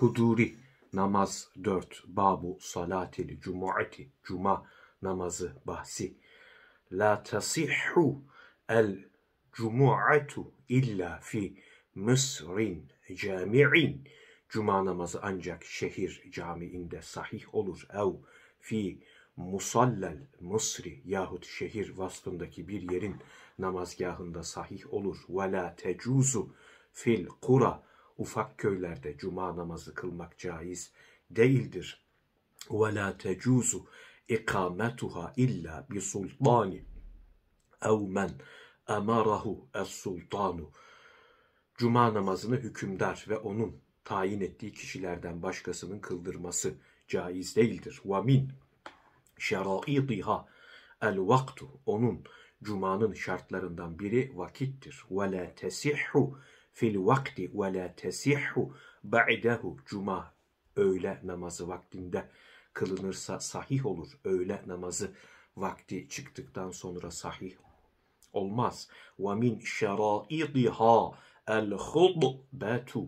Kuduri namaz 4 babu salatil cumuati cuma namazı bahsi la tasihhu el cumuatu illa fi Mısrin cami'in cuma namazı ancak şehir camiinde sahih olur ev fi musallal Mısri yahut şehir vasfındaki bir yerin namazgahında sahih olur ve la tecuzu fil kura ufak köylerde cuma namazı kılmak caiz değildir. وَلَا تَجُوزُ اِقَامَتُهَا اِلَّا بِسُلْطَانِ اَوْ emarahu اَمَرَهُ السُلْطَانُ Cuma namazını hükümdar ve onun tayin ettiği kişilerden başkasının kıldırması caiz değildir. وَمِنْ شَرَائِضِهَا الْوَقْتُ Onun, Cuma'nın şartlarından biri vakittir. وَلَا تَسِحُّ fil vakti ve la tesihhu ba'dehu cuma öğle namazı vaktinde kılınırsa sahih olur. Öğle namazı vakti çıktıktan sonra sahih olmaz. Ve min şeraidiha el hutbetu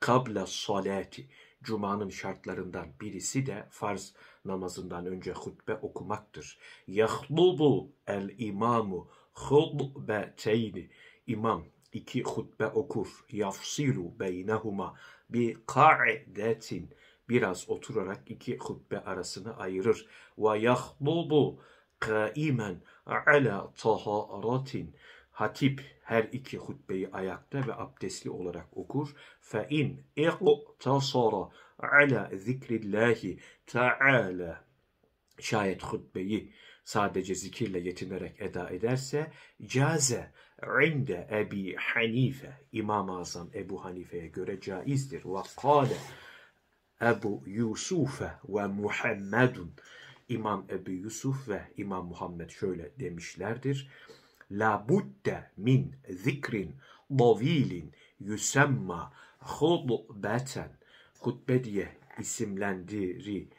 kabla salati. Cuma'nın şartlarından birisi de farz namazından önce hutbe okumaktır. Yahlubu el imamu hutbeteyni. İmam iki hutbe okur. Yafsilu beynehuma bi ka'idetin. Biraz oturarak iki hutbe arasını ayırır. Ve yahdudu kaimen ala taharatin. Hatip her iki hutbeyi ayakta ve abdestli olarak okur. Fe in iqtasara ala zikrillahi taala. Şayet hutbeyi sadece zikirle yetinerek eda ederse caze inde Ebi Hanife İmam-ı Azam Ebu Hanife'ye göre caizdir. Ve kâle Ebu Yusufe ve Muhammedun İmam Ebu Yusuf ve İmam Muhammed şöyle demişlerdir. La budde min zikrin davilin yusemma hudbeten hutbe diye isimlendirilecek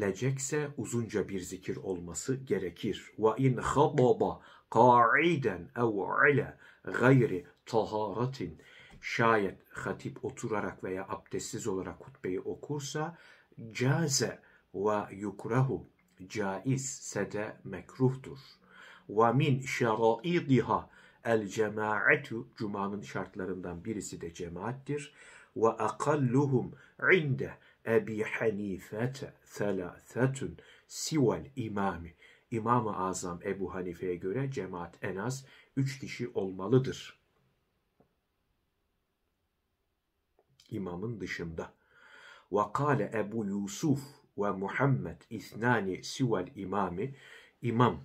lecekse uzunca bir zikir olması gerekir. Ve in khataba qa'iden ev ile gayri taharatin şayet hatip oturarak veya abdestsiz olarak hutbeyi okursa caze ve yukrahu caiz sede mekruhtur. Ve min şeraidiha el cemaatü cumanın şartlarından birisi de cemaattir. Ve akalluhum inde Ebi Hanifete selâsetün sivel imami. İmam-ı Azam Ebu Hanife'ye göre cemaat en az üç kişi olmalıdır. İmamın dışında. Ve kâle Ebu Yusuf ve Muhammed isnani sivel imami. İmam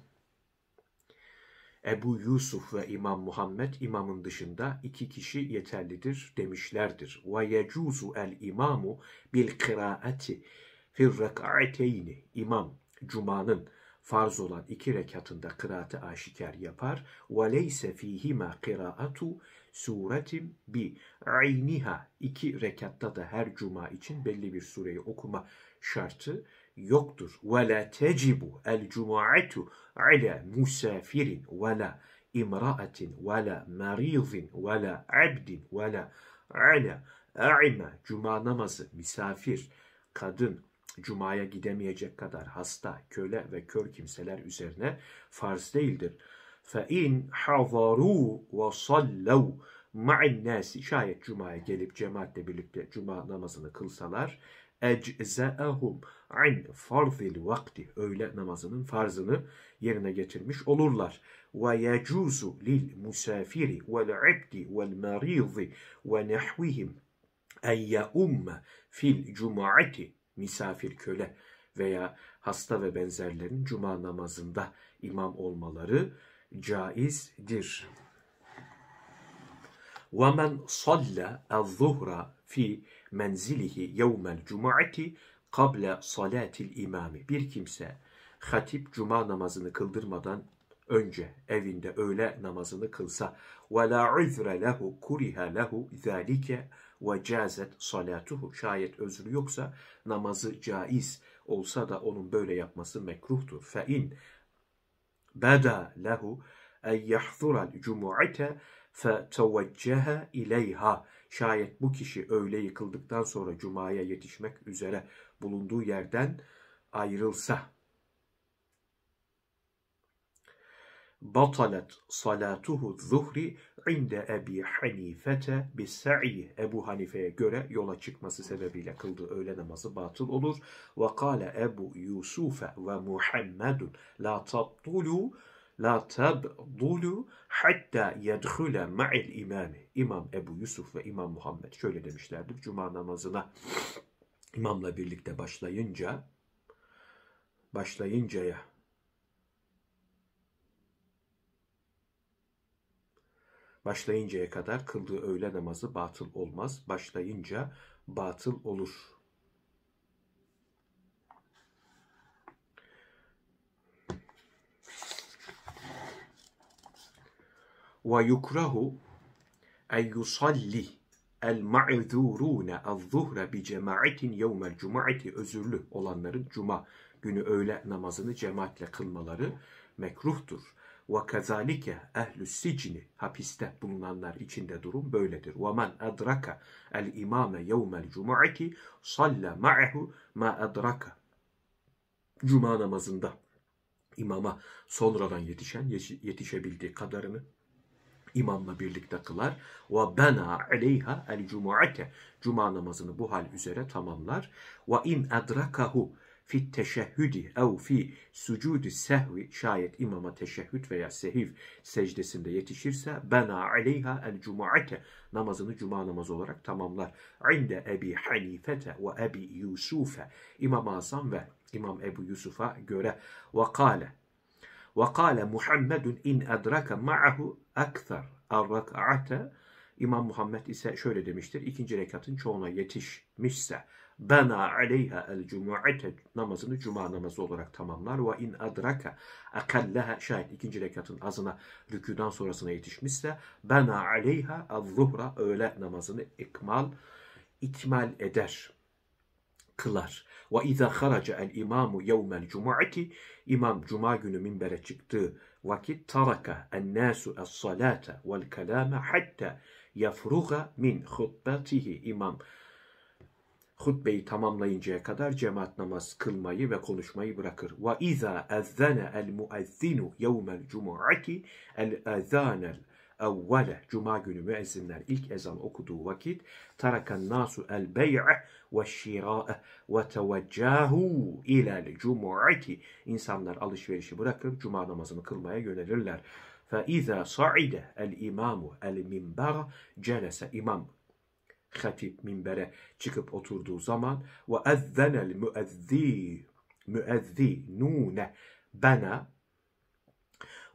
Ebu Yusuf ve İmam Muhammed imamın dışında iki kişi yeterlidir demişlerdir. Ve yecuzu el imamu bil kıraati fil rek'ateyni. İmam cumanın farz olan iki rekatında kıraati aşikar yapar. Ve leyse fihima kıraatu suretim bi ayniha. İki rekatta da her cuma için belli bir sureyi okuma şartı yoktur. Ve la tecibu el cuma'atu ala musafirin ve la imra'atin ve la marizin ve la abdin ve la ala a'ime cuma namazı misafir kadın cumaya gidemeyecek kadar hasta, köle ve kör kimseler üzerine farz değildir. فَاِنْ حَضَرُوا وَصَلَّوْا مَعِ النَّاسِ Şayet cumaya gelip cemaatle birlikte cuma namazını kılsalar eczaehum in farzil vakti öğle namazının farzını yerine getirmiş olurlar. Ve yecuzu lil musafiri vel ibdi vel marizi ve nehvihim en yeumme fil cumaati misafir köle veya hasta ve benzerlerin cuma namazında imam olmaları caizdir. وَمَنْ صَلَّ الظُّهْرَ fi menzilihi yevmel cum'ati kable salatil imami. Bir kimse hatip cuma namazını kıldırmadan önce evinde öğle namazını kılsa ve la uzre lehu kuriha lehu zalike ve cazet salatuhu şayet özrü yoksa namazı caiz olsa da onun böyle yapması mekruhtur. Fe in beda lehu en yahzural cumu'ate fe teveccehe ileyha Şayet bu kişi öğle yıkıldıktan sonra cumaya yetişmek üzere bulunduğu yerden ayrılsa batalet salatuhu zuhri inde Ebi Hanifete bis'i. Ebu Hanife'ye göre yola çıkması sebebiyle kıldığı öğle namazı batıl olur. Ve "Kale Ebu Yusuf ve Muhammedun la tattulu La tabdulu hatta yedhule ma'il imami. İmam Ebu Yusuf ve İmam Muhammed şöyle demişlerdir. Cuma namazına imamla birlikte başlayınca başlayıncaya başlayıncaya kadar kıldığı öğle namazı batıl olmaz. Başlayınca batıl olur. ve yukrahu en yusalli el ma'zurune el zuhre bi cemaatin yevmel cumaati özürlü olanların cuma günü öğle namazını cemaatle kılmaları mekruhtur. Ve kazalike ehlü sicni hapiste bulunanlar içinde durum böyledir. Ve men edraka el imame yevmel cumaati salla ma'ehu ma edraka. Cuma namazında imama sonradan yetişen yetişebildiği kadarını imamla birlikte kılar. Ve bena aleyha el cumuate. Cuma namazını bu hal üzere tamamlar. Ve in adrakahu fi teşehhüdi ev fi sucudi sehvi şayet imama teşehhüd veya sehiv secdesinde yetişirse bena aleyha el cumuate namazını cuma namazı olarak tamamlar. İnde Ebi Hanifete ve Ebi Yusufe İmam Azam ve imam Ebu Yusuf'a göre ve kale ve kale Muhammedun in edrake ma'ahu ekser arrak'ate İmam Muhammed ise şöyle demiştir. İkinci rekatın çoğuna yetişmişse bana aleyha el cumu'ate namazını cuma namazı olarak tamamlar ve in adraka akallaha şayet ikinci rekatın azına rüküden sonrasına yetişmişse bana aleyha el zuhra öğle namazını ikmal ikmal eder kılar. Ve izâ haraca el imamu yevmel cumu'ati imam cuma günü minbere çıktığı Vakit taraka ennâsu es-salâte vel kelâme hatta yafruga min hutbetihi imam. Hutbeyi tamamlayıncaya kadar cemaat namaz kılmayı ve konuşmayı bırakır. Ve izâ ezzene el muezzinu yevmel cumu'ati el ezânel evvele. Cuma günü müezzinler ilk ezan okuduğu vakit tarakan nasu el bey'e وَالشِّرَاءَ وَتَوَجَّاهُوا اِلَى الْجُمُعَةِ İnsanlar alışverişi bırakıp cuma namazını kılmaya yönelirler. فَاِذَا صَعِدَ الْاِمَامُ الْمِنْبَرَ Celese imam hatip minbere çıkıp oturduğu zaman ve ezzenel müezzi müezzinune bana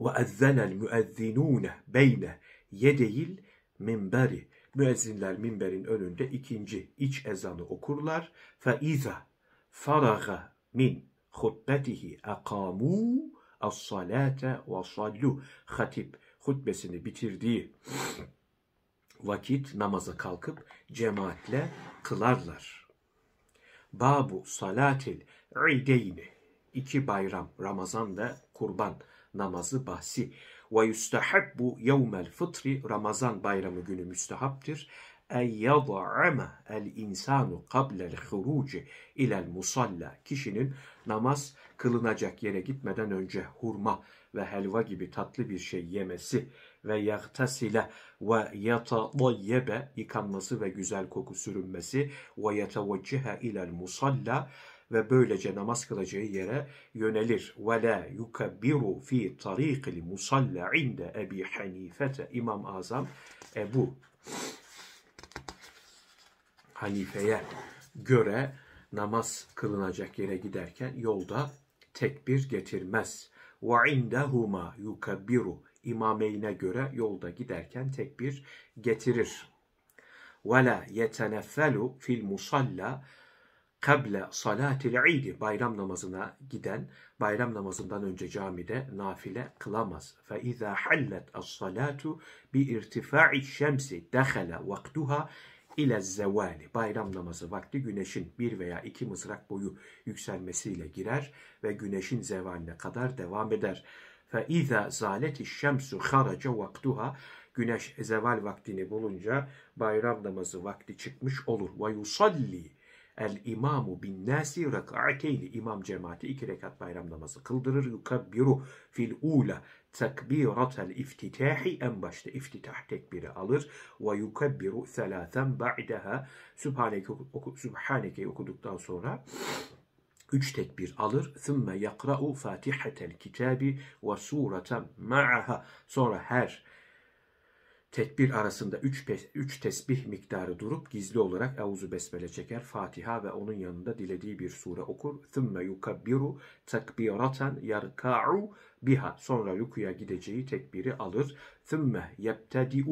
ve ezzenel müezzinune beyne yedeyil minberi müezzinler minberin önünde ikinci iç ezanı okurlar. iza فَرَغَ min خُطْبَتِهِ akamu as-salate ve sallu. Hatip hutbesini bitirdiği vakit namaza kalkıp cemaatle kılarlar. Babu salatil ideyni. iki bayram Ramazan ve kurban namazı bahsi. Ve yustahabbu yevmel fıtri Ramazan bayramı günü müstehaptır. En yada'ama el insanu kablel huruci ilel Kişinin namaz kılınacak yere gitmeden önce hurma ve helva gibi tatlı bir şey yemesi ve yagtasile ve yetadayyebe yıkanması ve güzel koku sürünmesi ve yeteveccihe ilel musalla ve böylece namaz kılacağı yere yönelir. Ve la yukabbiru fi tariqil musalla inde Ebi Hanifete İmam Azam Ebu Hanife'ye göre namaz kılınacak yere giderken yolda tekbir getirmez. Ve indehuma yukabbiru imameyne göre yolda giderken tekbir getirir. Ve la yeteneffelu fil musalla kable salatil idi bayram namazına giden bayram namazından önce camide nafile kılamaz. Fe izâ hallet as-salatu bi irtifâ'i şemsi dehala vaktuha ile zevali. Bayram namazı vakti güneşin bir veya iki mızrak boyu yükselmesiyle girer ve güneşin zevaline kadar devam eder. Fe izâ zâleti şemsu haraca vaktuha güneş zeval vaktini bulunca bayram namazı vakti çıkmış olur. Ve yusalli El imamu bin nasi rak'ateyni imam cemaati iki rekat bayram namazı kıldırır. Yukabbiru fil ula tekbiratel iftitahi en başta iftitah tekbiri alır. Ve yukabbiru selâten ba'deha Sübhaneke, oku, Sübhaneke'yi okuduktan sonra üç tekbir alır. Thumma yakra'u fatihatel kitabi ve sureten ma'aha. Sonra her Tekbir arasında 3 tesbih miktarı durup gizli olarak Euzu Besmele çeker, Fatiha ve onun yanında dilediği bir sure okur. ثُمَّ يُكَبِّرُ تَكْبِيرَةً يَرْكَعُ biha. Sonra rukuya gideceği tekbiri alır. ثُمَّ يَبْتَدِعُ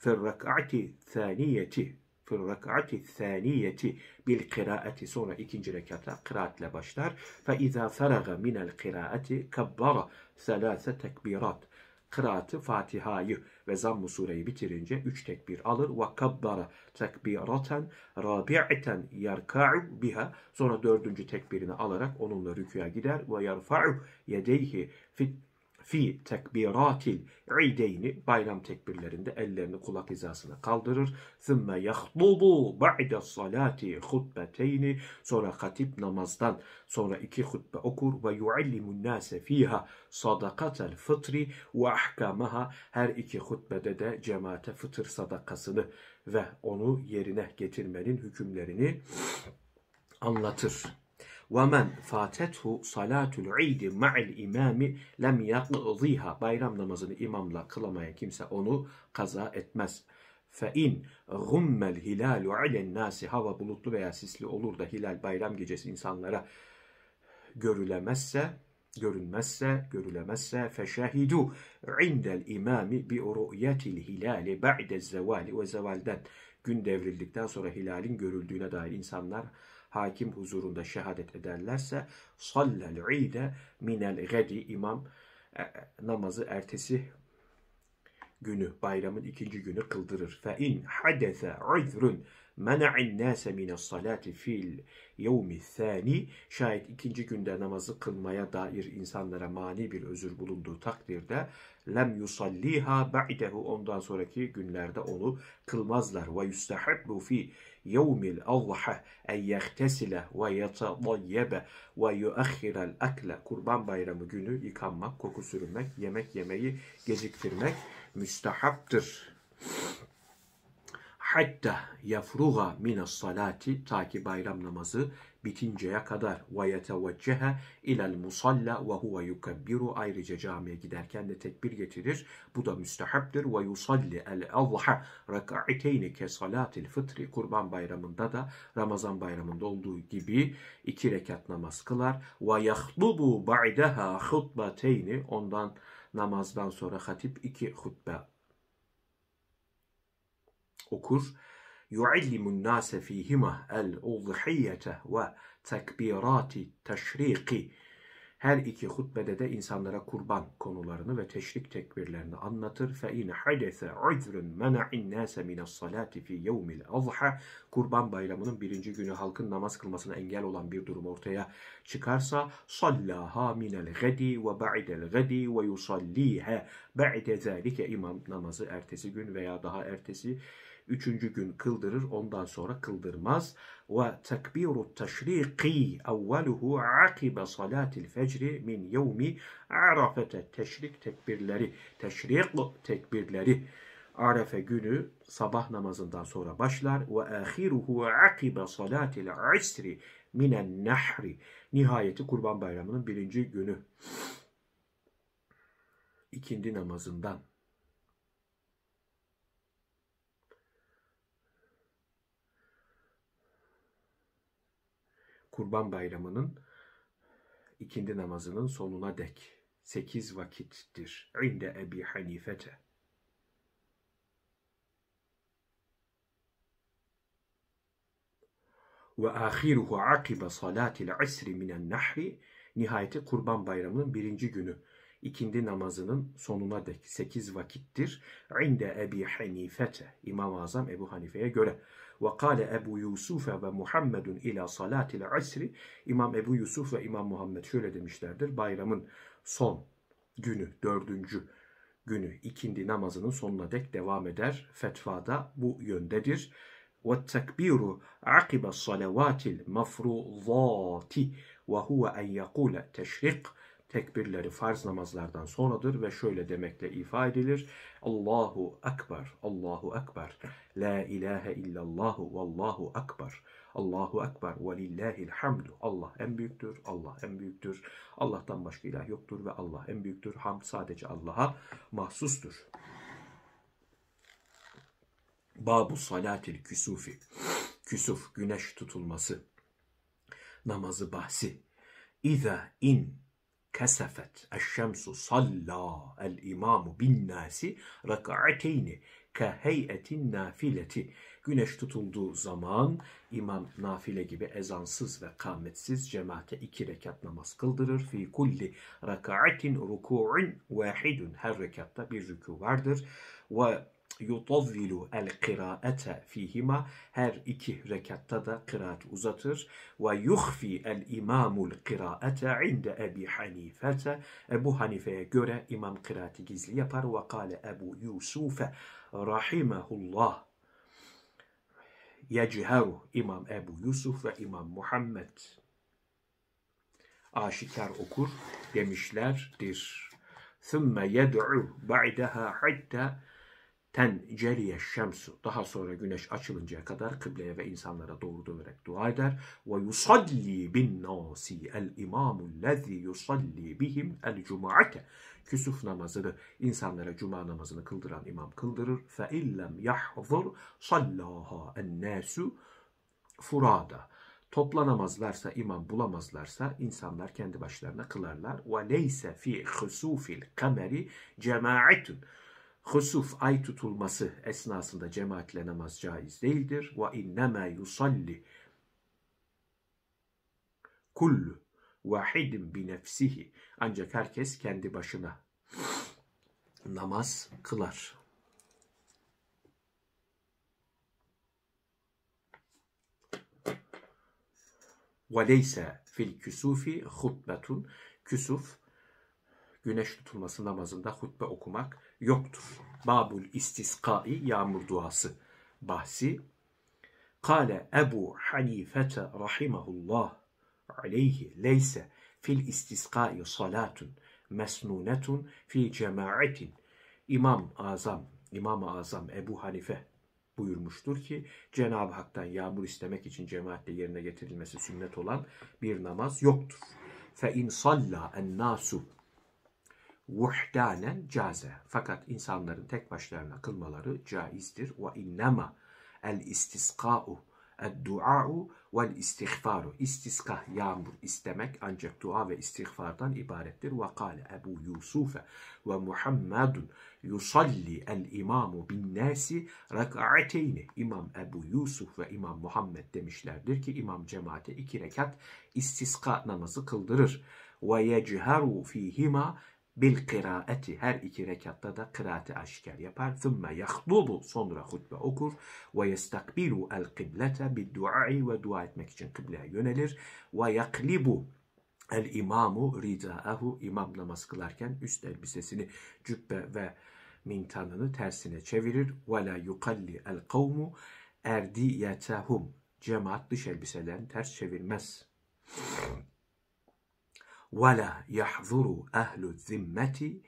فِي الرَّكْعَةِ ثَانِيَةِ fil rak'ati thaniyeti bil kıraati sonra ikinci rekata kıraatle başlar. Fe izâ feraga minel kıraati kabbara selâse tekbirat kıraatı Fatiha'yı ve zamm-ı sureyi bitirince üç tekbir alır. Ve kabbara tekbiraten rabi'ten yerka'u biha. Sonra dördüncü tekbirini alarak onunla rüküya gider. Ve yerfa'u yedeyhi fit fi tekbiratil ideyni bayram tekbirlerinde ellerini kulak hizasına kaldırır. Sümme yahdubu ba'de salati hutbeteyni sonra katip namazdan sonra iki hutbe okur ve yuallimun nase fiha sadakatel fıtri ve ahkamaha her iki hutbede de cemaate fıtır sadakasını ve onu yerine getirmenin hükümlerini anlatır. وَمَنْ فَاتَتْهُ صَلَاتُ الْعِيدِ مَعِ الْاِمَامِ لَمْ يَقْضِيهَا Bayram namazını imamla kılamayan kimse onu kaza etmez. فَاِنْ غُمَّ الْهِلَالُ عَلَى النَّاسِ Hava bulutlu veya sisli olur da hilal bayram gecesi insanlara görülemezse görünmezse, görülemezse feşahidu indel imami bi ru'yetil hilali ba'de zevali ve zevalden gün devrildikten sonra hilalin görüldüğüne dair insanlar hakim huzurunda şehadet ederlerse sallel ide minel gedi imam e, e, namazı ertesi günü bayramın ikinci günü kıldırır. Fe in hadese uzrun mena'in nase mine salati fil yevmi thani şayet ikinci günde namazı kılmaya dair insanlara mani bir özür bulunduğu takdirde lem yusalliha ba'dehu ondan sonraki günlerde onu kılmazlar ve yustahabbu fi يوم الأضحى أن يغتسل ويتطيب ويؤخر الأكل Kurban Bayramı günü yıkanmak, koku sürünmek, yemek yemeyi geciktirmek müstehaptır. Hatta yafruga min salati ta ki bayram namazı bitinceye kadar ve yeteveccehe ilel musalla ve huve yukebbiru ayrıca camiye giderken de tekbir getirir. Bu da müstehaptır. Ve yusalli el azha rak'ateyni ke salatil fıtri kurban bayramında da Ramazan bayramında olduğu gibi iki rekat namaz kılar. Ve yahdubu ba'daha hutbateyni ondan namazdan sonra hatip iki hutbe okur. يعلم الناس فيهما الأضحية وتكبيرات التشريق her iki hutbede de insanlara kurban konularını ve teşrik tekbirlerini anlatır. Fe in hadese uzrun mena'in nase min salati fi yevmil azha kurban bayramının birinci günü halkın namaz kılmasına engel olan bir durum ortaya çıkarsa sallaha minel gadi ve ba'del gadi ve yusalliha ba'de zalike imam namazı ertesi gün veya daha ertesi Üçüncü gün kıldırır ondan sonra kıldırmaz. Ve takbiru teşriki evveluhu akibe salatil fecri min yevmi arafete teşrik tekbirleri. Teşrik tekbirleri. Arefe günü sabah namazından sonra başlar. Ve ahiruhu akibe salatil isri minen nahri. Nihayeti Kurban Bayramı'nın birinci günü. İkindi namazından Kurban Bayramı'nın ikindi namazının sonuna dek sekiz vakittir. İnde Ebi Hanifete. Ve ahiruhu akibe salatil isri minen nahri. Nihayeti Kurban Bayramı'nın birinci günü ikindi namazının sonuna dek sekiz vakittir. İnde Ebi Hanifete. İmam-ı Azam Ebu Hanife'ye göre. Ve kâle Ebu Yusuf ve Muhammedun ila salatil asri. İmam Ebu Yusuf ve İmam Muhammed şöyle demişlerdir. Bayramın son günü, dördüncü günü ikindi namazının sonuna dek devam eder. Fetvada bu yöndedir. Ve tekbiru akibe salavatil mafruzati ve huve en yakule teşrik tekbirleri farz namazlardan sonradır ve şöyle demekle ifa edilir. Allahu akbar Allahu akbar La ilahe illallahü, Vallahu Ekber, Allahu Ekber ve lillahil hamdu. Allah en büyüktür, Allah en büyüktür. Allah'tan başka ilah yoktur ve Allah en büyüktür. ham sadece Allah'a mahsustur. Babu salatil küsufi. Küsuf, güneş tutulması. Namazı bahsi. İza in kesefet eşşemsu salla el imamu bin nasi rak'ateyni ke heyetin nafileti. Güneş tutulduğu zaman imam nafile gibi ezansız ve kametsiz cemaate iki rekat namaz kıldırır. Fi kulli rakaatin ruku'un vahidun. Her rekatta bir rükû vardır. Ve yutavvilu el kıraate fihima her iki rekatta da kıraat uzatır ve yuhfi el imamul kıraate inde Ebi Hanifete Ebu Hanife'ye göre imam kıraati gizli yapar ve kale Ebu Yusufe rahimehullah yeceheru İmam Ebu Yusuf ve İmam Muhammed aşikar okur demişlerdir. ثُمَّ يَدْعُ بَعْدَهَا حَتَّى ten celiye şemsu daha sonra güneş açılıncaya kadar kıbleye ve insanlara doğru dönerek dua eder ve yusalli bin nasi el imamu lezi yusalli bihim el cumaate küsuf namazını insanlara cuma namazını kıldıran imam kıldırır fe illem yahzur sallaha en nasu furada toplanamazlarsa, imam bulamazlarsa insanlar kendi başlarına kılarlar. Ve leyse fi husufil kameri cemaatun husuf ay tutulması esnasında cemaatle namaz caiz değildir. Ve inneme yusalli kullu vahidin bi nefsihi. Ancak herkes kendi başına namaz kılar. وَلَيْسَ fil küsufi hutbetun. Küsuf, güneş tutulması namazında hutbe okumak yoktur. Babul istiskai yağmur duası bahsi. Kale Ebu Hanifete rahimahullah aleyhi leyse fil istiskai salatun mesnunetun fi cemaatin. İmam Azam, i̇mam Azam Ebu Hanife buyurmuştur ki Cenab-ı Hak'tan yağmur istemek için cemaatle yerine getirilmesi sünnet olan bir namaz yoktur. Fe in salla en nasu vuhdanen caze. Fakat insanların tek başlarına kılmaları caizdir. Ve innema el istisqa'u, el dua'u vel istihfaru. İstiskah yağmur istemek ancak dua ve istiğfardan ibarettir. Ve kâle Ebu Yusuf'e ve Muhammedun yusalli el imamu bin nasi rek'ateyni. İmam Ebu Yusuf ve İmam Muhammed demişlerdir ki İmam cemaate iki rekat istiska namazı kıldırır. Ve yechharu fihima bil kıraati her iki rekatta da kıraati aşikar yapar. Thumma yahdubu sonra hutbe okur ve yestakbilu el kıblete bil duai ve dua etmek için kıbleye yönelir ve yaklibu el imamu ridaahu imam namaz kılarken üst elbisesini cübbe ve mintanını tersine çevirir ve la yukalli el kavmu erdiyetahum cemaat dış elbiselerini ters çevirmez. وَلَا يَحْذُرُ اَهْلُ الذِّمَّةِ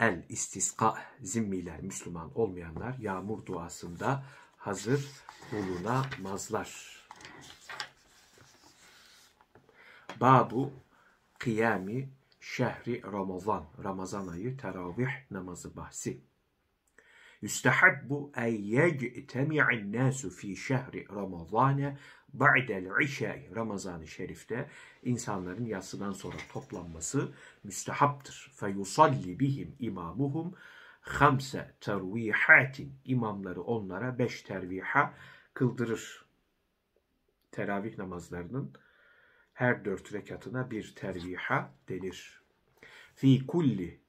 el istisqa zimmiler Müslüman olmayanlar yağmur duasında hazır bulunamazlar. Babu kıyami şehri Ramazan, Ramazan ayı teravih namazı bahsi. Yüstehabbu en yectemi'in nasu fi şehri Ramazane ba'del işe Ramazan-ı Şerif'te insanların yatsıdan sonra toplanması müstehaptır. Fe yusalli bihim imamuhum hamse tervihatin imamları onlara beş terviha kıldırır. Teravih namazlarının her dört rekatına bir terviha denir. Fi kulli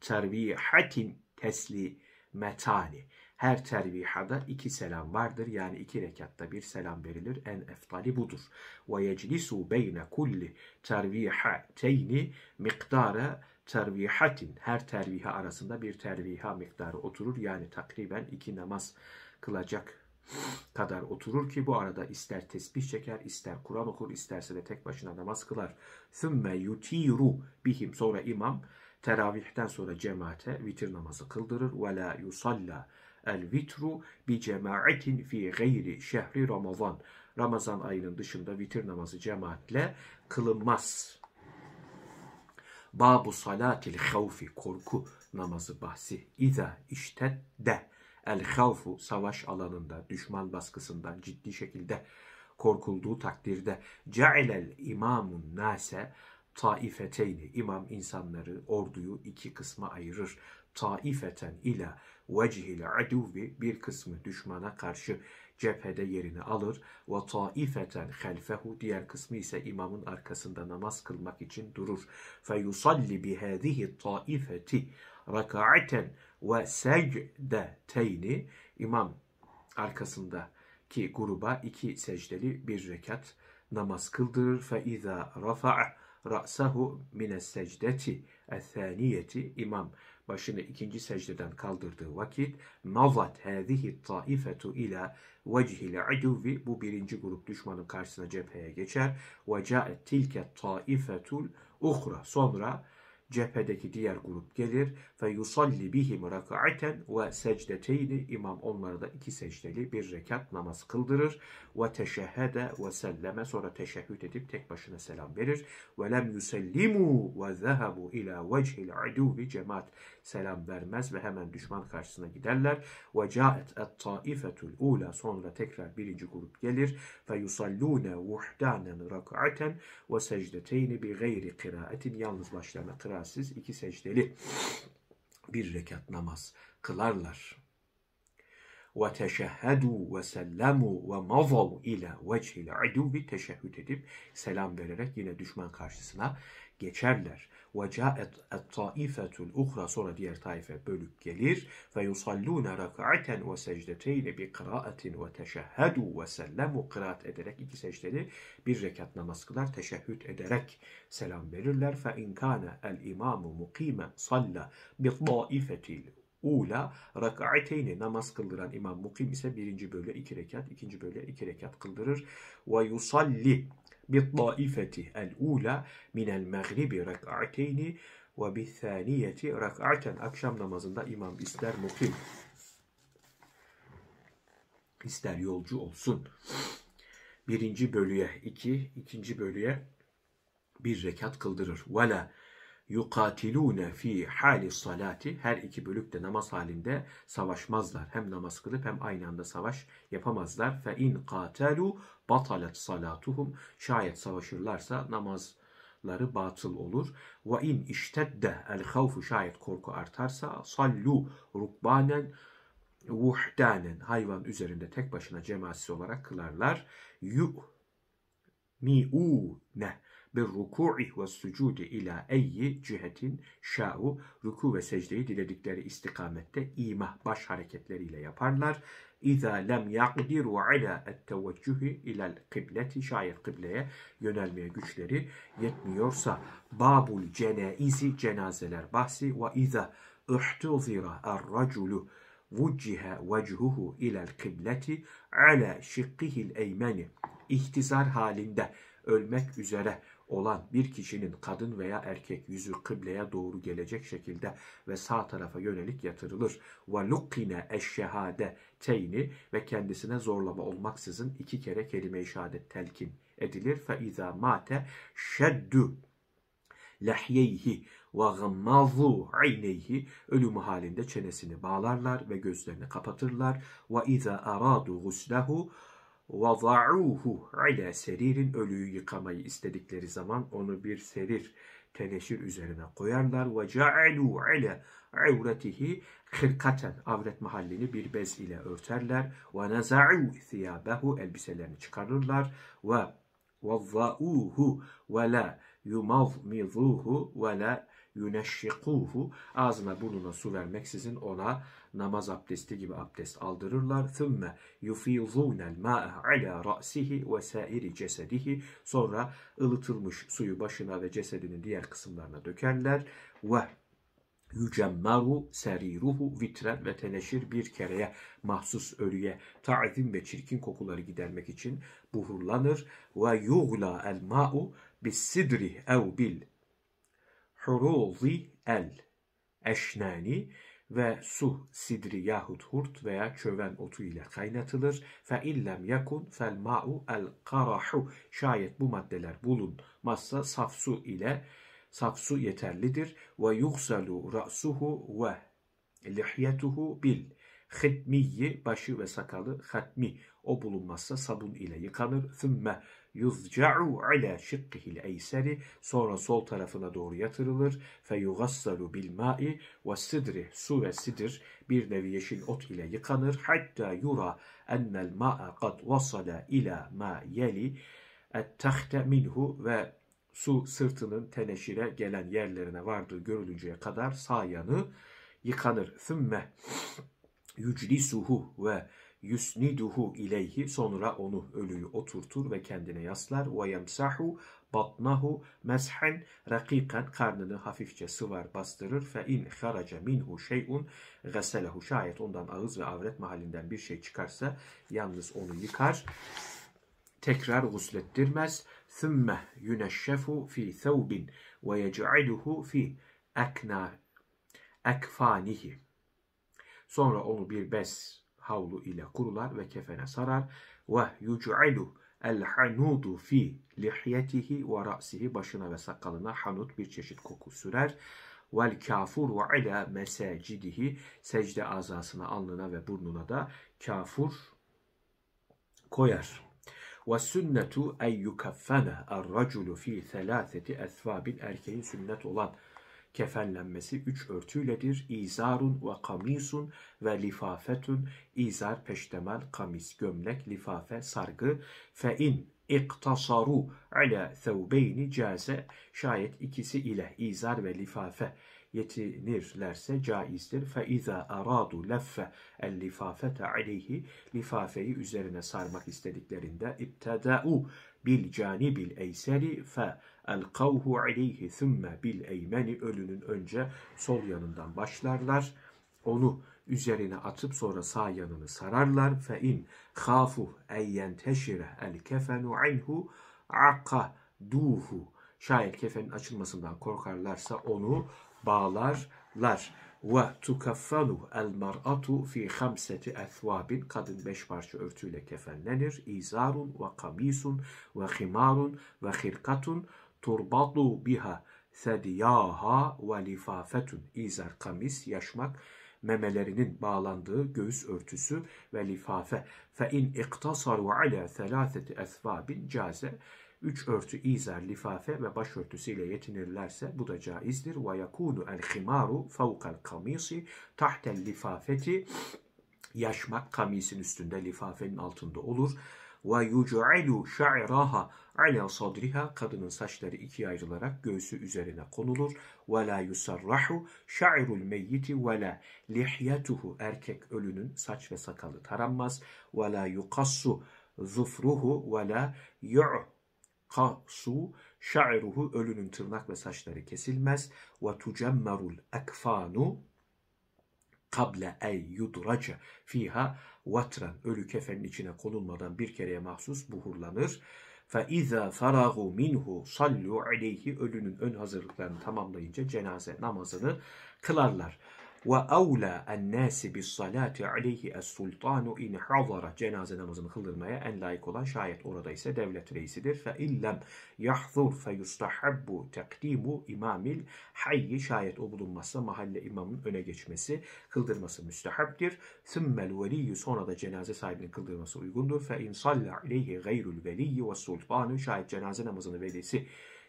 tervihatin teslimetani. Her tervihada iki selam vardır. Yani iki rekatta bir selam verilir. En eftali budur. Ve yeclisu beyne kulli teyni miktara tervihatin. Her terviha arasında bir terviha miktarı oturur. Yani takriben iki namaz kılacak kadar oturur ki bu arada ister tesbih çeker, ister Kur'an okur, isterse de tek başına namaz kılar. Sümme yutiru bihim sonra imam teravihten sonra cemaate vitir namazı kıldırır. Ve la yusalla El vitru bi cemaatin fi gayri şehri Ramazan. Ramazan ayının dışında vitir namazı cemaatle kılınmaz. Babu salatil havfi korku namazı bahsi. İza işte de el havfu savaş alanında düşman baskısından ciddi şekilde korkulduğu takdirde ce'elel imamun nase taifeteyni imam insanları orduyu iki kısma ayırır. Taifeten ila vecihil aduvi bir kısmı düşmana karşı cephede yerini alır ve taifeten halfehu diğer kısmı ise imamın arkasında namaz kılmak için durur. Fe yusalli bi taifeti rak'aten ve secdeteyni imam arkasında ki gruba iki secdeli bir rekat namaz kıldırır. Fe iza rafa'a ra'sahu mine secdeti ethaniyeti imam başını ikinci secdeden kaldırdığı vakit navat hâzihi taifetu ila vecihil aduvi bu birinci grup düşmanın karşısına cepheye geçer ve caet tilke taifetul uhra sonra cephedeki diğer grup gelir ve yusalli bihim rak'aten ve secdeteyni imam onlara da iki secdeli bir rekat namaz kıldırır ve teşehhede ve selleme sonra teşehhüd edip tek başına selam verir ve lem yusellimu ve zehebu ila vechil aduvi cemaat selam vermez ve hemen düşman karşısına giderler. Ve caet et taifetul ula sonra tekrar birinci grup gelir. ve yusallune vuhdanen rak'aten ve secdeteyni bi gayri kıraatin yalnız başlarına kıraatsiz iki secdeli bir rekat namaz kılarlar ve teşehhedû ve sellemû ve mazav ile vecihil aduvi teşehhüd edip selam vererek yine düşman karşısına geçerler. Ve ca'et et-taifetul uhra sonra diğer taife bölük gelir. Ve yusallûne rak'aten ve secdeteyne bi kıraatin ve teşehhedû ve sellemu kıraat ederek iki secdeli bir rekat namaz kılar. Teşehhüd ederek selam verirler. Fe inkâne el-imamu mukime salla bi taifetil ula rak'ateyni namaz kıldıran imam mukim ise birinci bölüye iki rekat, ikinci bölüye iki rekat kıldırır. Ve yusalli بالطائفة الأولى من المغرب ركعتين وبالثانية ركعة akşam namazında imam ister mukim ister yolcu olsun. Birinci bölüye iki, ikinci bölüye bir rekat kıldırır. Vela yukatilune fi hali salati her iki bölük de namaz halinde savaşmazlar. Hem namaz kılıp hem aynı anda savaş yapamazlar. Fe in qatalu batalat salatuhum şayet savaşırlarsa namaz ları batıl olur. Ve in iştedde el havfu şayet korku artarsa sallu rukbanen vuhdanen hayvan üzerinde tek başına cemaatsiz olarak kılarlar. Yu mi u ne bir ruku'i ve sucudi ila eyyi cihetin şa'u ruku ve secdeyi diledikleri istikamette imah baş hareketleriyle yaparlar. İza lem yaqdiru ala etteveccuhi ilal kıbleti şayet kıbleye yönelmeye güçleri yetmiyorsa babul cenaizi cenazeler bahsi ve iza ihtuzira er-raculu vucihe vechuhu ilel kıbleti ala şıkkihil eymeni ihtizar halinde ölmek üzere olan bir kişinin kadın veya erkek yüzü kıbleye doğru gelecek şekilde ve sağ tarafa yönelik yatırılır. Ve lukkine eşşehade teyni ve kendisine zorlama olmaksızın iki kere kelime-i şehadet telkin edilir. Fe izâ mâte şeddü lehyeyhi ve gımmazu ayneyhi ölümü halinde çenesini bağlarlar ve gözlerini kapatırlar. Ve izâ aradu guslehu وَضَعُوهُ عَلَى seririn ölüyü yıkamayı istedikleri zaman onu bir serir teneşir üzerine koyarlar. وَجَعَلُوا عَلَى عَوْرَتِهِ kırkaten avret mahallini bir bez ile örterler. وَنَزَعُوا ثِيَابَهُ elbiselerini çıkarırlar. ve وَضَعُوهُ وَلَا يُمَضْمِضُوهُ وَلَا yuneşşikuhu ağzına burnuna su vermeksizin ona namaz abdesti gibi abdest aldırırlar. Thumma yufizunel ma'a ala ra'sihi ve sairi cesedihi sonra ılıtılmış suyu başına ve cesedinin diğer kısımlarına dökerler ve yücemmaru seriruhu vitren ve teneşir bir kereye mahsus ölüye ta'zim ve çirkin kokuları gidermek için buhurlanır ve yugla el ma'u bis sidri ev bil huruzi el, eşnani ve su sidri yahut hurt veya çöven otu ile kaynatılır. Fe illem yakun fel ma'u el karahu. Şayet bu maddeler bulunmazsa saf su ile saf su yeterlidir. Ve yugsalu ra'suhu ve lihyetuhu bil. Hitmiyi başı ve sakalı hatmi. O bulunmazsa sabun ile yıkanır. Thümme yuzca'u ala şıkkihil eyseri sonra sol tarafına doğru yatırılır fe yugassalu bil ma'i ve sidri su ve sidir bir nevi yeşil ot ile yıkanır hatta yura ennel ma'a kad vasala ila ma yeli ettehte minhu ve su sırtının teneşire gelen yerlerine vardığı görülünceye kadar sağ yanı yıkanır. Thümme yüclisuhu ve yusniduhu ileyhi sonra onu ölüyü oturtur ve kendine yaslar ve yemsahu batnahu meshen rakikan karnını hafifçe sıvar bastırır fe in haraca minhu şeyun gaselehu şayet ondan ağız ve avret mahallinden bir şey çıkarsa yalnız onu yıkar tekrar guslettirmez thumme yuneşşefu fi thawbin ve yec'iluhu fi akna, ekfanihi sonra onu bir bez havlu ile kurular ve kefene sarar. Ve yuc'elu el hanudu fi lihyetihi ve ra'sihi başına ve sakalına hanut bir çeşit koku sürer. Vel kafur ve ila mesacidihi secde azasına alnına ve burnuna da kafur koyar. Ve sünnetu en yukaffene er raculu fi selaseti esvabin erkeğin sünnet olan kefenlenmesi üç örtüyledir. İzarun ve kamisun ve lifafetun. İzar peştemal, kamis, gömlek, lifafe, sargı. Fe in iktasaru ala thevbeyni caze. Şayet ikisi ile izar ve lifafe yetinirlerse caizdir. Fe iza aradu leffe el lifafete aleyhi lifafeyi üzerine sarmak istediklerinde ibteda'u bil canibil eyseri fe Elkavhu aleyhi sümme bil eymeni ölünün önce sol yanından başlarlar. Onu üzerine atıp sonra sağ yanını sararlar. Fe in khafu eyyen teşire el kefenu anhu akka duhu. Şayet kefenin açılmasından korkarlarsa onu bağlarlar. Ve tukaffanu el mar'atu fi khamseti ethvabin. Kadın beş parça örtüyle kefenlenir. İzarun ve kamisun ve himarun ve hirkatun turbatu biha sediyaha ve lifafetun izar kamis yaşmak memelerinin bağlandığı göğüs örtüsü ve lifafe fe in iktasaru ala selaseti esvabin caze üç örtü izar, lifafe ve başörtüsüyle yetinirlerse bu da caizdir. Ve yakunu el himaru fevkal kamisi tahtel lifafeti yaşmak kamisin üstünde lifafenin altında olur ve yuc'elu şa'iraha ala sadriha kadının saçları ikiye ayrılarak göğsü üzerine konulur. Ve la yusarrahu şa'irul meyyiti ve la lihyetuhu erkek ölünün saç ve sakalı taranmaz. Ve la yukassu zufruhu ve la yu'kasu şa'iruhu ölünün tırnak ve saçları kesilmez. Ve tucemmerul ekfanu kable ey yudraca fiha Vatran ölü kefenin içine konulmadan bir kereye mahsus buhurlanır. iza faragu minhu sallu عَلَيْهِ Ölünün ön hazırlıklarını tamamlayınca cenaze namazını kılarlar ve وَاَوْلَى النَّاسِ بِالصَّلَاةِ عَلَيْهِ السُّلْطَانُ in حَضَرَ Cenaze namazını kıldırmaya en layık olan şayet orada ise devlet reisidir. فَاِلَّمْ يَحْضُرْ فَيُسْتَحَبُّ تَقْدِيمُ imamil hayyi şayet o bulunmazsa mahalle imamın öne geçmesi, kıldırması müstehaptir. ثُمَّ الْوَلِيُّ sonra da cenaze sahibinin kıldırması uygundur. فَاِنْ صَلَّ عَلَيْهِ غَيْرُ الْوَلِيِّ وَالسُّلْطَانُ şayet cenaze namazını velisi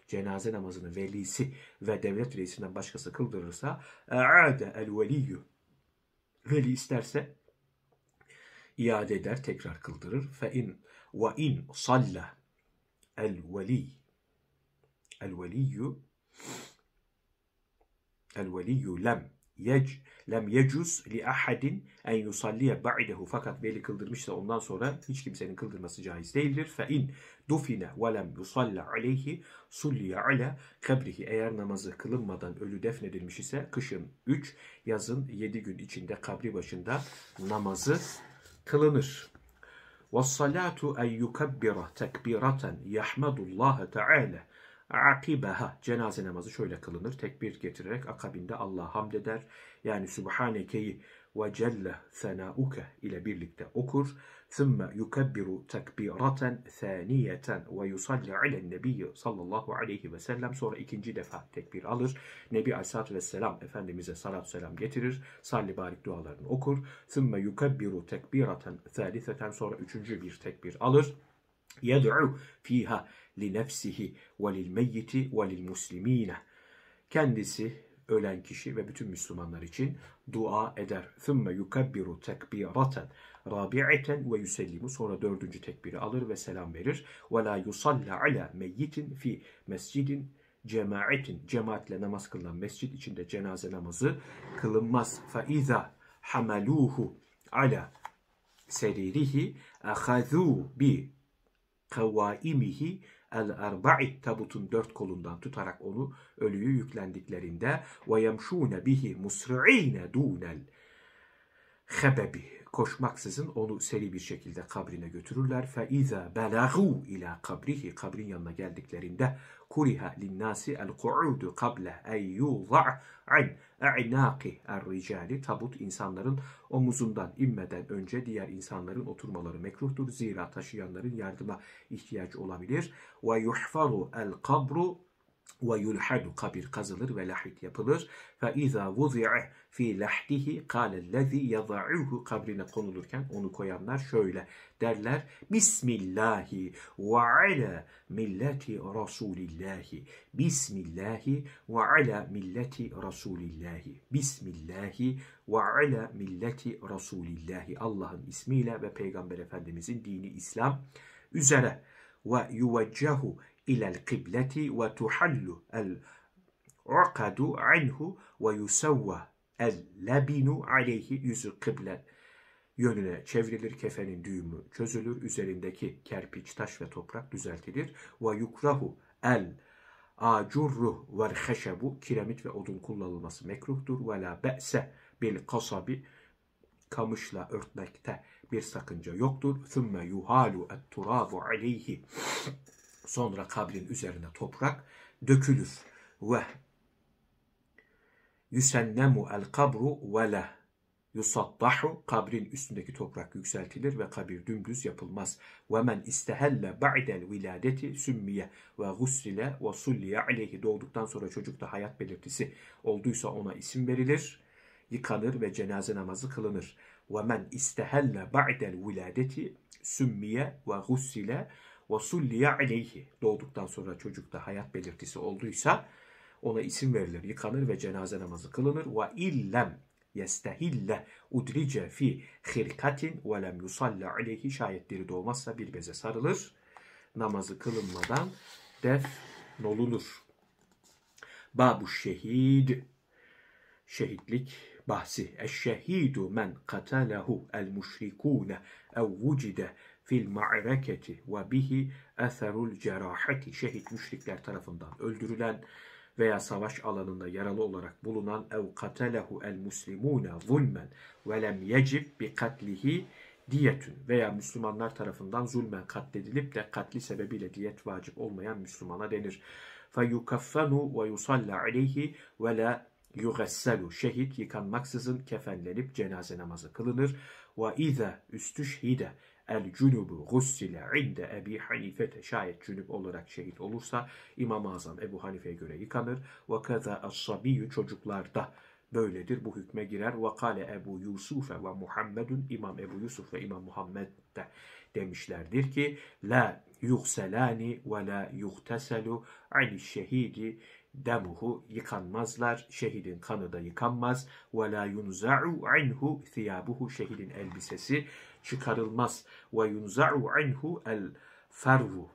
cenaze namazını velisi ve devlet reisinden başkası kıldırırsa e'ade el veliyyü veli isterse iade eder, tekrar kıldırır. Fe in ve in salla el veli el veliyyu el veliyyu lem yec lem yecuz li ahadin en yusalliye ba'idehu fakat veli kıldırmışsa ondan sonra hiç kimsenin kıldırması caiz değildir. Fe in dufine ve lem yusalla aleyhi sulliye ala kabrihi eğer namazı kılınmadan ölü defnedilmiş ise kışın 3 yazın 7 gün içinde kabri başında namazı kılınır. وَالصَّلَاةُ اَنْ يُكَبِّرَ تَكْبِيرَةً يَحْمَدُ اللّٰهَ تَعَالَى akibeha cenaze namazı şöyle kılınır. Tekbir getirerek akabinde Allah hamd eder. Yani Sübhaneke'yi ve celle senauke ile birlikte okur. Sümme yukebbiru tekbiraten saniyeten ve yusalli ilen nebiyyi sallallahu aleyhi ve sellem. Sonra ikinci defa tekbir alır. Nebi aleyhissalatü vesselam Efendimiz'e salatü selam getirir. Salli barik dualarını okur. Sümme yukebbiru tekbiraten thalitheten. Sonra üçüncü bir tekbir alır. Yed'u fiha لِنَفْسِهِ وَلِلْمَيِّتِ وَلِلْمُسْلِم۪ينَ Kendisi ölen kişi ve bütün Müslümanlar için dua eder. ثُمَّ tekbiraten, تَكْبِيرَةً ve وَيُسَلِّمُ Sonra dördüncü tekbiri alır ve selam verir. وَلَا يُصَلَّ عَلَى مَيِّتٍ fi mescidin cemaatin cemaatle namaz kılınan mescid içinde cenaze namazı kılınmaz. فَاِذَا حَمَلُوهُ عَلَى seririhi ahazu bi kavaimihi el erba'it tabutun dört kolundan tutarak onu ölüyü yüklendiklerinde ve yemşûne bihi musri'ine dûnel hebebi koşmaksızın onu seri bir şekilde kabrine götürürler. Fe iza belagu ila kabrihi kabrin yanına geldiklerinde kuriha linnasi el ku'udu kable ey yuza' an a'naqi er tabut insanların omuzundan inmeden önce diğer insanların oturmaları mekruhtur. Zira taşıyanların yardıma ihtiyaç olabilir. Ve yuhfaru el ve yulhadu kabir kazılır ve lahit yapılır. Fe iza vuzi'e fi lahdihi kâlellezî yaza'uhu kabrine konulurken onu koyanlar şöyle derler. Bismillahi ve ala milleti rasulillahi. Bismillahi ve ala milleti rasulillahi. Bismillahi ve ala milleti rasulillahi. Allah'ın ismiyle ve Peygamber Efendimizin dini İslam üzere ve yuveccehu al إلى القبلة وتحل العقد عنه ويسوى el-labinu aleyhi yüzü kıble yönüne çevrilir kefenin düğümü çözülür üzerindeki kerpiç taş ve toprak düzeltilir ve yukrahu el acurru ve haşabu kiremit ve odun kullanılması mekruhtur ve la be'se bil kasabi kamışla örtmekte bir sakınca yoktur. Thumma yuhalu et turabu aleyhi Sonra kabrin üzerine toprak dökülür. Ve yusennemu el kabru ve leh yusattahu kabrin üstündeki toprak yükseltilir ve kabir dümdüz yapılmaz. Ve men istehelle ba'del viladeti sümmiye ve gusrile ve sulliye aleyhi doğduktan sonra çocukta hayat belirtisi olduysa ona isim verilir, yıkanır ve cenaze namazı kılınır. Ve men istehelle ba'del viladeti sümmiye ve gusrile وَسُلِّيَ عَلَيْهِ Doğduktan sonra çocukta hayat belirtisi olduysa ona isim verilir, yıkanır ve cenaze namazı kılınır. وَاِلَّمْ يَسْتَهِلَّ اُدْرِجَ فِي خِرْكَةٍ وَلَمْ يُصَلَّ عَلَيْهِ Şayet şayetleri doğmazsa bir beze sarılır. Namazı kılınmadan def nolunur. Babu şehid şehitlik bahsi. Eşşehidu men katalehu el müşrikune ev vucide fil ma'reketi ve bihi etherul ceraheti şehit müşrikler tarafından öldürülen veya savaş alanında yaralı olarak bulunan ev katelehu el muslimune zulmen ve lem yecib bi katlihi diyetün veya Müslümanlar tarafından zulmen katledilip de katli sebebiyle diyet vacip olmayan Müslümana denir. فَيُكَفَّنُ وَيُصَلَّ ve la yugasselu şehit yıkanmaksızın kefenlenip cenaze namazı kılınır. Ve ize üstüşhide El cünubu gussile inde Ebi Hanife'te şayet cünüp olarak şehit olursa İmam-ı Azam Ebu Hanife'ye göre yıkanır. Ve kaza as-sabiyyü çocuklarda böyledir. Bu hükme girer. Ve kale Ebu Yusuf ve Muhammedun İmam Ebu Yusuf ve İmam Muhammed de demişlerdir ki la yukselani ve la yuhteselu ani şehidi demuhu yıkanmazlar. Şehidin kanı da yıkanmaz. Ve la yunza'u anhu thiyabuhu şehidin elbisesi çıkarılmaz. Ve yunza'u anhu el fervu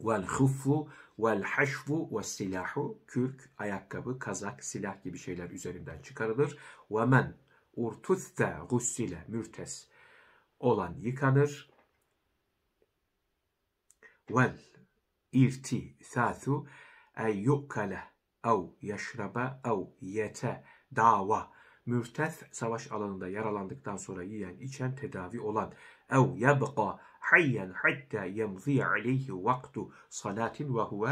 vel huffu vel haşvu ve silahu kürk, ayakkabı, kazak, silah gibi şeyler üzerinden çıkarılır. Ve men urtuthe gussile mürtes olan yıkanır. Vel irti thathu en yukkale ev yeşrebe ev yete dava mürtef savaş alanında yaralandıktan sonra yiyen, içen, tedavi olan ev yabqa hayyen hatta yemzi aleyhi vaktu salatin ve huve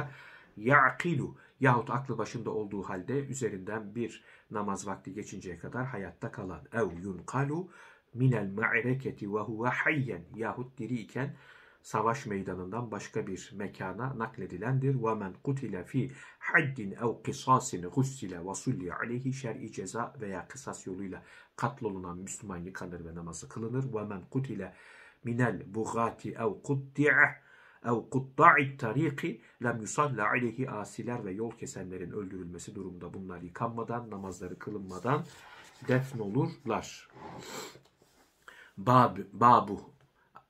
ya'kilu yahut aklı başında olduğu halde üzerinden bir namaz vakti geçinceye kadar hayatta kalan ev yunkalu minel ma'reketi ve huve hayyen yahut diriyken iken savaş meydanından başka bir mekana nakledilendir. وَمَنْ قُتِلَ ف۪ي haddin ev kısasin gussile ve sulli aleyhi ceza veya kısas yoluyla katlolunan Müslüman yıkanır ve namazı kılınır. Ve men kutile minel bugati ev kutti'eh ev kutta'it tariki lem yusalla aleyhi asiler ve yol kesenlerin öldürülmesi durumda bunlar yıkanmadan, namazları kılınmadan defnolurlar. Bab, babu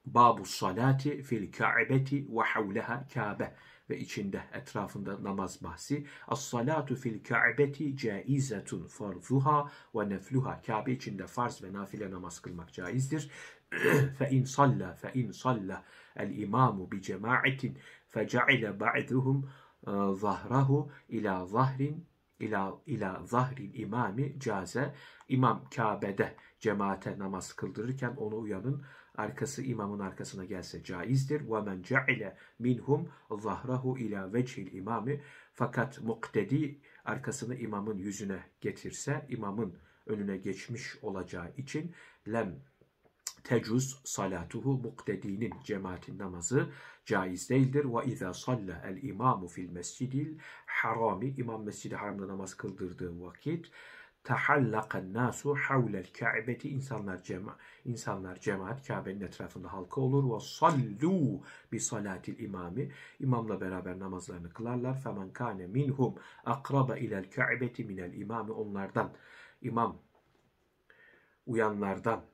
Babu salati fil ka'beti ve havleha ka'be ve içinde etrafında namaz bahsi. As-salatu fil ka'beti caizetun farzuha ve nefluha. Kabe içinde farz ve nafile namaz kılmak caizdir. fe in salla fe in salla el imamu bi cemaatin fe ceale ba'duhum e, zahrahu ila zahrin ila ila zahrin imami caze imam Kabe'de cemaate namaz kıldırırken onu uyanın arkası imamın arkasına gelse caizdir. وَمَنْ جَعِلَ minhum zahrahu ila وَجْهِ imami. Fakat muktedi arkasını imamın yüzüne getirse imamın önüne geçmiş olacağı için lem tecuz salatuhu muktedinin cemaatin namazı caiz değildir. Ve izâ salla el imamu fil mescidil harami imam mescidi haramda namaz kıldırdığı vakit tahallakan nasu havlel Kabe'ti insanlar cema insanlar cemaat Kabe'nin etrafında halka olur ve sallu bi salatil imami imamla beraber namazlarını kılarlar femen kane minhum akraba ilel Kabe'ti minel imami onlardan imam uyanlardan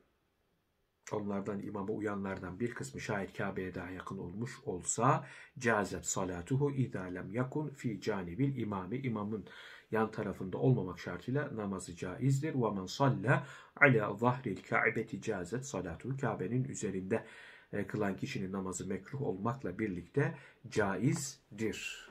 onlardan imamı uyanlardan bir kısmı şayet Kabe'ye daha yakın olmuş olsa cazet salatuhu idalem, yakun fi canibil imami imamın yan tarafında olmamak şartıyla namazı caizdir. وَمَنْ صَلَّ عَلَى ظَهْرِ الْكَعْبَةِ جَازَتْ Salatu Kabe'nin üzerinde e, kılan kişinin namazı mekruh olmakla birlikte caizdir.